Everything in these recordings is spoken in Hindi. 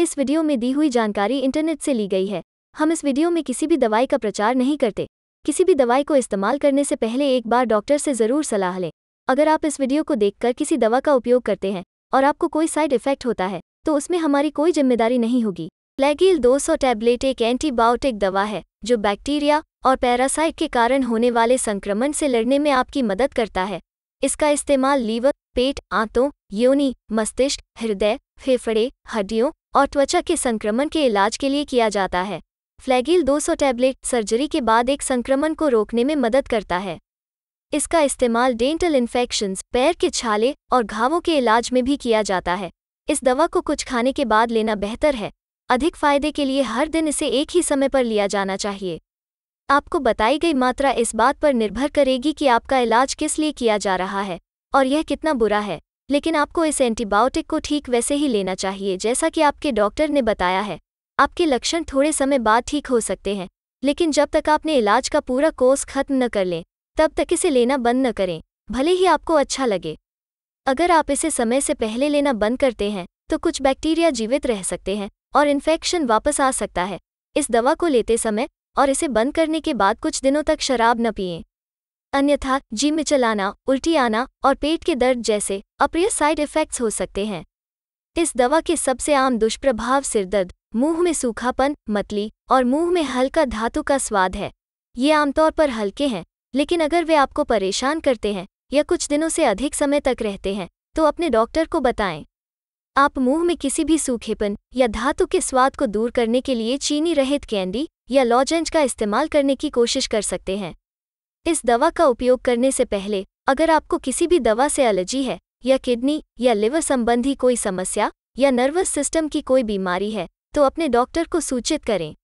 इस वीडियो में दी हुई जानकारी इंटरनेट से ली गई है हम इस वीडियो में किसी भी दवाई का प्रचार नहीं करते किसी भी दवाई को इस्तेमाल करने से पहले एक बार डॉक्टर से ज़रूर सलाह लें अगर आप इस वीडियो को देखकर किसी दवा का उपयोग करते हैं और आपको कोई साइड इफेक्ट होता है तो उसमें हमारी कोई जिम्मेदारी नहीं होगी प्लेगील 200 टैबलेट एक एंटीबायोटिक दवा है जो बैक्टीरिया और पैरासाइट के कारण होने वाले संक्रमण से लड़ने में आपकी मदद करता है इसका इस्तेमाल लीवर पेट आंतों योनि मस्तिष्क हृदय फेफड़े हड्डियों और त्वचा के संक्रमण के इलाज के लिए किया जाता है फ्लैगिल 200 टैबलेट सर्जरी के बाद एक संक्रमण को रोकने में मदद करता है इसका इस्तेमाल डेंटल इन्फेक्शंस पैर के छाले और घावों के इलाज में भी किया जाता है इस दवा को कुछ खाने के बाद लेना बेहतर है अधिक फायदे के लिए हर दिन इसे एक ही समय पर लिया जाना चाहिए आपको बताई गई मात्रा इस बात पर निर्भर करेगी कि आपका इलाज किस लिए किया जा रहा है और यह कितना बुरा है लेकिन आपको इस एंटीबायोटिक को ठीक वैसे ही लेना चाहिए जैसा कि आपके डॉक्टर ने बताया है आपके लक्षण थोड़े समय बाद ठीक हो सकते हैं लेकिन जब तक आपने इलाज का पूरा कोर्स खत्म न कर लें तब तक इसे लेना बंद न करें भले ही आपको अच्छा लगे अगर आप इसे समय से पहले लेना बंद करते हैं तो कुछ बैक्टीरिया जीवित रह सकते हैं और इन्फेक्शन वापस आ सकता है इस दवा को लेते समय और इसे बंद करने के बाद कुछ दिनों तक शराब न पिएं अन्यथा जी मिचलाना उल्टी आना और पेट के दर्द जैसे अप्रिय साइड इफेक्ट्स हो सकते हैं इस दवा के सबसे आम दुष्प्रभाव सिरदर्द मुंह में सूखापन मतली और मुंह में हल्का धातु का स्वाद है ये आमतौर पर हल्के हैं लेकिन अगर वे आपको परेशान करते हैं या कुछ दिनों से अधिक समय तक रहते हैं तो अपने डॉक्टर को बताएं आप मुंह में किसी भी सूखेपन या धातु के स्वाद को दूर करने के लिए चीनी रहित कैंडी या लॉजेंज का इस्तेमाल करने की कोशिश कर सकते हैं इस दवा का उपयोग करने से पहले अगर आपको किसी भी दवा से एलर्जी है या किडनी या लिवर संबंधी कोई समस्या या नर्वस सिस्टम की कोई बीमारी है तो अपने डॉक्टर को सूचित करें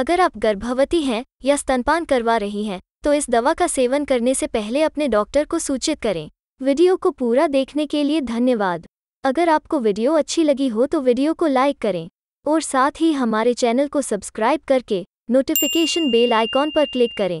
अगर आप गर्भवती हैं या स्तनपान करवा रही हैं तो इस दवा का सेवन करने से पहले अपने डॉक्टर को सूचित करें वीडियो को पूरा देखने के लिए धन्यवाद अगर आपको वीडियो अच्छी लगी हो तो वीडियो को लाइक करें और साथ ही हमारे चैनल को सब्सक्राइब करके नोटिफिकेशन बेल आइकॉन पर क्लिक करें